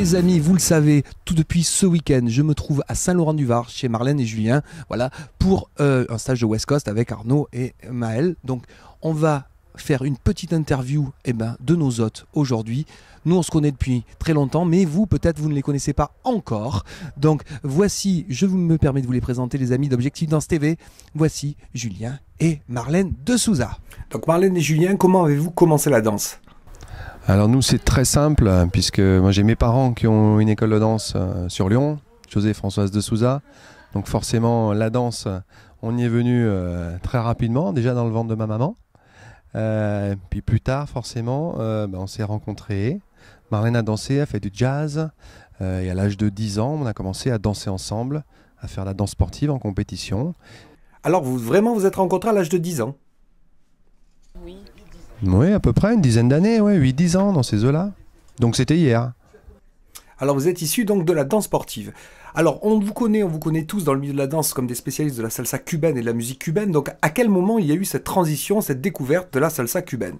Les amis, vous le savez, tout depuis ce week-end, je me trouve à Saint-Laurent-du-Var chez Marlène et Julien, voilà, pour euh, un stage de West Coast avec Arnaud et Maël. Donc, on va faire une petite interview eh ben, de nos hôtes aujourd'hui. Nous, on se connaît depuis très longtemps, mais vous, peut-être, vous ne les connaissez pas encore. Donc, voici, je vous me permets de vous les présenter, les amis d'Objectif Danse TV. Voici Julien et Marlène de Souza. Donc, Marlène et Julien, comment avez-vous commencé la danse alors nous c'est très simple puisque moi j'ai mes parents qui ont une école de danse euh, sur Lyon, José Françoise de Souza. Donc forcément la danse, on y est venu euh, très rapidement, déjà dans le ventre de ma maman. Euh, puis plus tard, forcément, ben, on s'est rencontrés. Marlène a dansé, a fait du jazz. et à l'âge de 10 ans, on a commencé à danser ensemble, à faire la danse sportive en compétition. Alors, vous, vraiment, vous êtes rencontrés à l'âge de 10 ans oui, à peu près, une dizaine d'années, ouais, 8-10 ans dans ces eaux-là. Donc c'était hier. Alors vous êtes issu donc de la danse sportive. Alors on vous connaît, on vous connaît tous dans le milieu de la danse comme des spécialistes de la salsa cubaine et de la musique cubaine. Donc à quel moment il y a eu cette transition, cette découverte de la salsa cubaine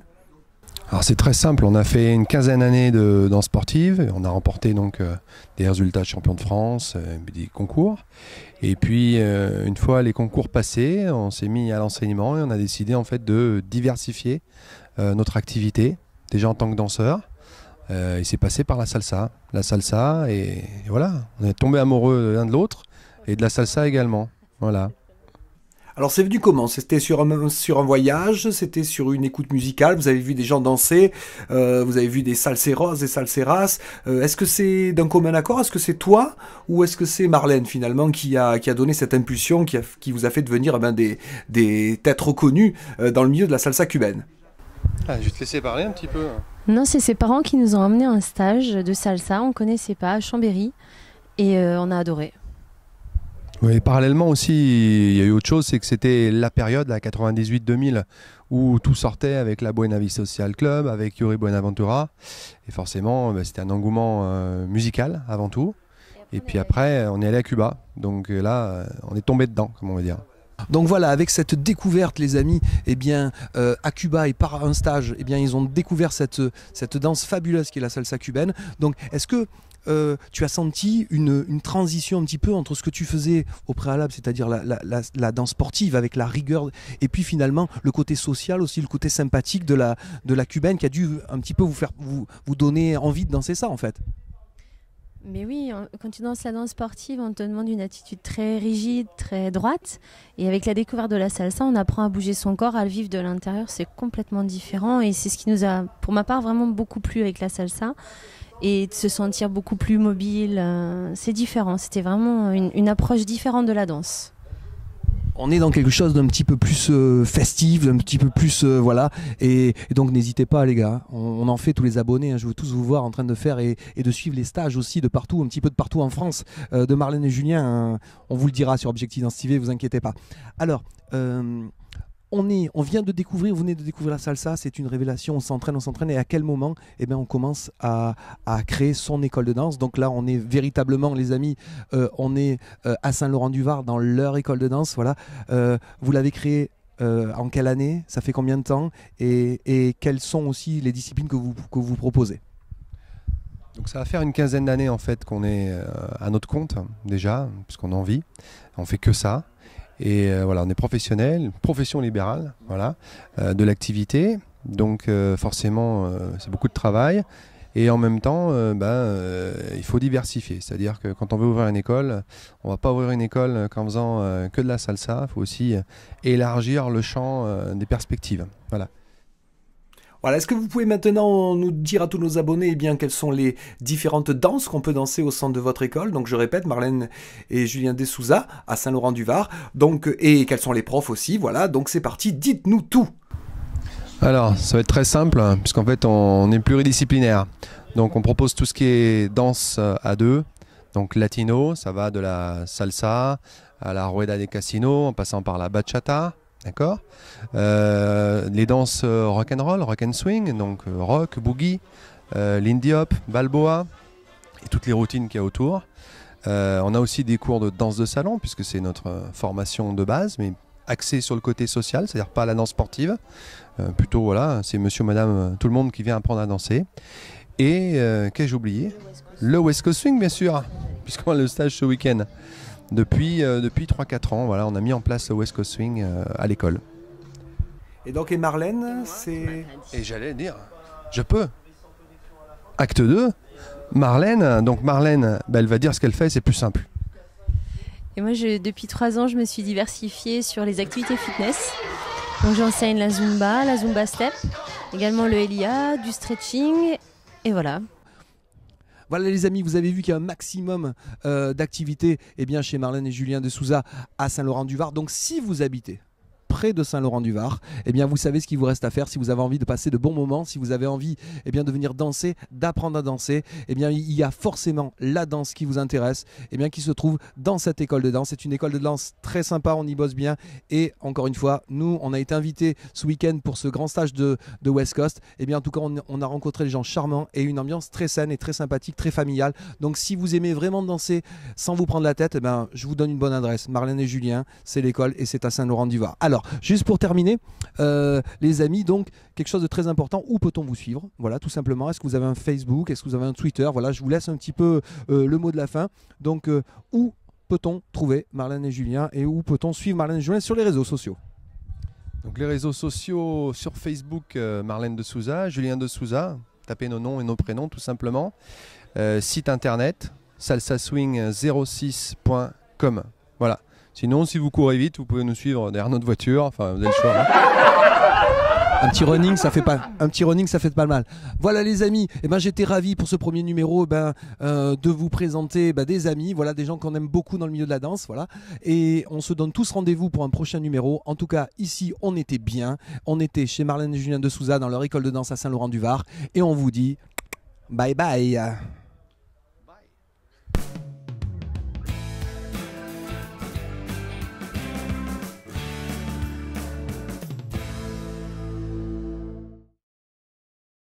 alors c'est très simple, on a fait une quinzaine d'années de danse sportive, on a remporté donc euh, des résultats de champion de France, euh, des concours. Et puis euh, une fois les concours passés, on s'est mis à l'enseignement et on a décidé en fait de diversifier notre activité, déjà en tant que danseur. il s'est passé par la salsa. La salsa et, et voilà, on est tombé amoureux l'un de l'autre et de la salsa également. Voilà. Alors c'est venu comment C'était sur un, voyage, c'était sur une écoute musicale, vous avez vu des gens danser, euh, vous avez vu des salseros, et salseras. Euh, est-ce que c'est d'un commun accord Est-ce que c'est toi ou est-ce que c'est Marlène finalement qui a, qui a donné cette impulsion, qui, vous a fait devenir eh ben, des, des têtes reconnues euh, dans le milieu de la salsa cubaine ah, Je vais te laisser parler un petit peu. Hein. Non, c'est ses parents qui nous ont amené à un stage de salsa, on ne connaissait pas, à Chambéry, et on a adoré. Oui, parallèlement aussi, il y a eu autre chose, c'est que c'était la période, la 98-2000, où tout sortait avec la Buena Vista Social Club, avec Yuri Buenaventura. Et forcément, bah, c'était un engouement euh, musical avant tout. Et puis après, on est allé à Cuba. Donc euh, là, euh, on est tombé dedans, comme on va dire. Donc voilà, avec cette découverte, les amis, eh bien, euh, à Cuba et par un stage, eh bien, ils ont découvert cette, danse fabuleuse qui est la salsa cubaine. Donc, est-ce que euh, tu as senti une, transition un petit peu entre ce que tu faisais au préalable, c'est-à-dire la, danse sportive avec la rigueur, et puis finalement le côté social aussi, le côté sympathique de la, cubaine qui a dû un petit peu vous faire vous, vous donner envie de danser ça en fait mais oui, quand tu danses la danse sportive, on te demande une attitude très rigide, très droite. Et avec la découverte de la salsa, on apprend à bouger son corps, à le vivre de l'intérieur. C'est complètement différent. Et c'est ce qui nous a, pour ma part, vraiment beaucoup plu avec la salsa. Et de se sentir beaucoup plus mobile, euh, c'est différent. C'était vraiment une, une approche différente de la danse on est dans quelque chose d'un petit peu plus euh, festif, d'un petit peu plus euh, voilà. Et, donc n'hésitez pas les gars, on, en fait tous les abonnés. Hein. je veux tous vous voir en train de faire et, de suivre les stages aussi de partout, un petit peu de partout en France euh, de Marlène et Julien. Hein. on vous le dira sur Objectif ne vous inquiétez pas. Alors on est, on vient de découvrir, vous venez de découvrir la salsa, c'est une révélation, on s'entraîne, on s'entraîne, et à quel moment eh bien, on commence à, créer son école de danse. Donc là, on est véritablement, les amis, euh, on est euh, à Saint-Laurent-du-Var dans leur école de danse. Voilà, euh, vous l'avez créée en quelle année, ça fait combien de temps et, quelles sont aussi les disciplines que vous, vous proposez donc ça va faire une quinzaine d'années en fait qu'on est à notre compte déjà, puisqu'on en vit. On fait que ça. Et euh, voilà, on est professionnel, profession libérale, voilà, euh, de l'activité. Donc euh, forcément, c'est beaucoup de travail. Et en même temps, ben, il faut diversifier. C'est-à-dire que quand on veut ouvrir une école, on ne va pas ouvrir une école qu'en faisant que de la salsa. Il faut aussi élargir le champ des perspectives. Voilà. Voilà, est-ce que vous pouvez maintenant nous dire à tous nos abonnés eh bien, quelles sont les différentes danses qu'on peut danser au centre de votre école Donc je répète, Marlène et Julien Dessouza à Saint-Laurent-du-Var. Donc et quels sont les profs aussi Voilà, donc c'est parti, dites-nous tout. Alors, ça va être très simple hein, puisqu'en fait on est pluridisciplinaire. Donc on propose tout ce qui est danse euh, à deux. Donc latino, ça va de la salsa à la rueda de casino en passant par la bachata, D'accord euh, Les danses euh, rock and roll, rock and swing, donc euh, rock, boogie, lindy hop, balboa et toutes les routines qu'il y a autour. on a aussi des cours de danse de salon puisque c'est notre formation de base, mais axée sur le côté social, c'est-à-dire pas la danse sportive. plutôt voilà, c'est monsieur, madame, tout le monde qui vient apprendre à danser. Et qu'ai-je oublié Le West Coast Swing, bien sûr, puisqu'on a le stage ce week-end depuis, euh, depuis 3-4 ans. Voilà, on a mis en place le West Coast Swing euh, à l'école. Et donc, et Marlène, c'est. Et j'allais dire, je peux. Acte 2, Marlène, donc Marlène, bah, elle va dire ce qu'elle fait, c'est plus simple. Et moi, depuis 3 ans, je me suis diversifiée sur les activités fitness. Donc, j'enseigne la Zumba, la Zumba Step, également le LIA, du stretching, et voilà, voilà les amis, vous avez vu qu'il y a un maximum euh, d'activités eh bien chez Marlène et Julien de Souza à Saint-Laurent-du-Var. Donc si vous habitez de Saint-Laurent-du-Var, eh bien vous savez ce qu'il vous reste à faire si vous avez envie de passer de bons moments, si vous avez envie eh bien de venir danser, d'apprendre à danser, eh bien il y a forcément la danse qui vous intéresse, et eh bien qui se trouve dans cette école de danse. C'est une école de danse très sympa, on y bosse bien et encore une fois, nous on a été invités ce week-end pour ce grand stage de, West Coast. Eh bien en tout cas, on, a rencontré des gens charmants et une ambiance très saine et très sympathique, très familiale. Donc si vous aimez vraiment danser sans vous prendre la tête, eh ben, je vous donne une bonne adresse. Marlène et Julien, c'est l'école et c'est à Saint-Laurent-du-Var. Alors, Juste pour terminer, euh, les amis, donc quelque chose de très important. Où peut-on vous suivre Voilà, tout simplement. Est-ce que vous avez un Facebook Est-ce que vous avez un Twitter Voilà, je vous laisse un petit peu euh, le mot de la fin. Donc, euh, où peut-on trouver Marlène et Julien et où peut-on suivre Marlène et Julien sur les réseaux sociaux donc les réseaux sociaux sur Facebook, Marlène de Souza, Julien de Souza, tapez nos noms et nos prénoms tout simplement. site internet, salsaswing06.com. Voilà. Sinon, si vous courez vite, vous pouvez nous suivre derrière notre voiture. Enfin, vous avez le choix. Hein. un petit running ça fait pas un petit running ça fait pas mal voilà les amis et eh ben j'étais ravi pour ce premier numéro eh ben euh, de vous présenter eh ben, des amis voilà des gens qu'on aime beaucoup dans le milieu de la danse voilà et on se donne tous rendez-vous pour un prochain numéro en tout cas ici on était bien on était chez Marlène et Julien de Souza dans leur école de danse à Saint-Laurent du Var et on vous dit bye bye